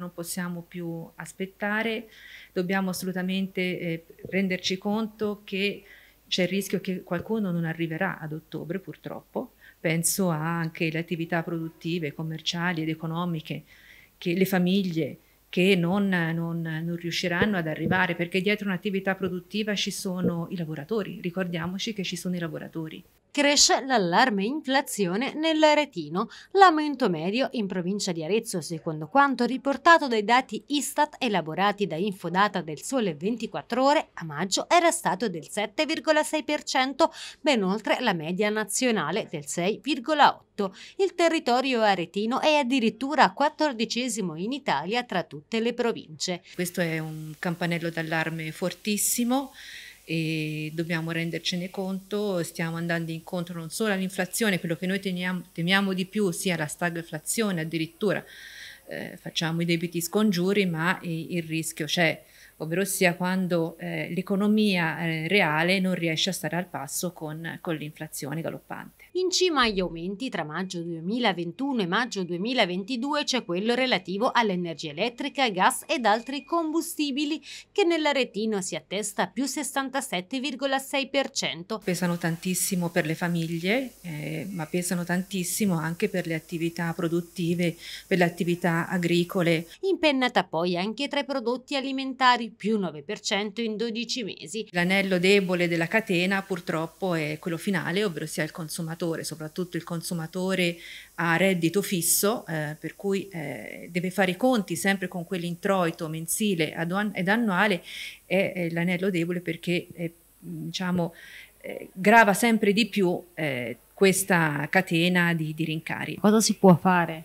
non possiamo più aspettare, dobbiamo assolutamente eh, renderci conto che c'è il rischio che qualcuno non arriverà ad ottobre purtroppo, penso anche alle attività produttive, commerciali ed economiche, che le famiglie che non, non, non riusciranno ad arrivare, perché dietro un'attività produttiva ci sono i lavoratori, ricordiamoci che ci sono i lavoratori. Cresce l'allarme inflazione nell'Aretino, l'aumento medio in provincia di Arezzo secondo quanto riportato dai dati Istat elaborati da Infodata del Sole 24 ore a maggio era stato del 7,6%, ben oltre la media nazionale del 6,8%. Il territorio aretino è addirittura quattordicesimo in Italia tra tutte le province. Questo è un campanello d'allarme fortissimo e dobbiamo rendercene conto, stiamo andando incontro non solo all'inflazione, quello che noi temiamo, temiamo di più sia la stagflazione addirittura, eh, facciamo i debiti scongiuri ma il rischio c'è. Cioè, ovvero sia quando eh, l'economia eh, reale non riesce a stare al passo con, con l'inflazione galoppante. In cima agli aumenti tra maggio 2021 e maggio 2022 c'è quello relativo all'energia elettrica, gas ed altri combustibili che nella retina si attesta a più 67,6%. Pesano tantissimo per le famiglie, eh, ma pesano tantissimo anche per le attività produttive, per le attività agricole. Impennata poi anche tra i prodotti alimentari più 9% in 12 mesi. L'anello debole della catena purtroppo è quello finale, ovvero sia il consumatore, soprattutto il consumatore a reddito fisso, eh, per cui eh, deve fare i conti sempre con quell'introito mensile ed annuale, è, è eh, l'anello debole perché è, eh, diciamo, eh, grava sempre di più eh, questa catena di, di rincari. Cosa si può fare?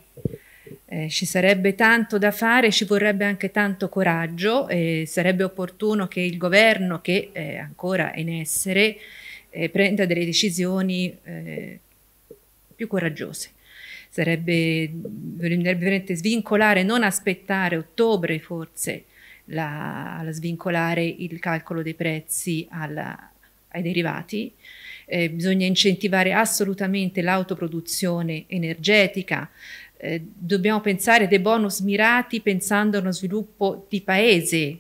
Eh, ci sarebbe tanto da fare, ci vorrebbe anche tanto coraggio e sarebbe opportuno che il governo, che eh, è ancora in essere, eh, prenda delle decisioni eh, più coraggiose. Sarebbe veramente svincolare, non aspettare ottobre forse, la, la svincolare il calcolo dei prezzi alla, ai derivati. Eh, bisogna incentivare assolutamente l'autoproduzione energetica, eh, dobbiamo pensare dei bonus mirati pensando a uno sviluppo di paese,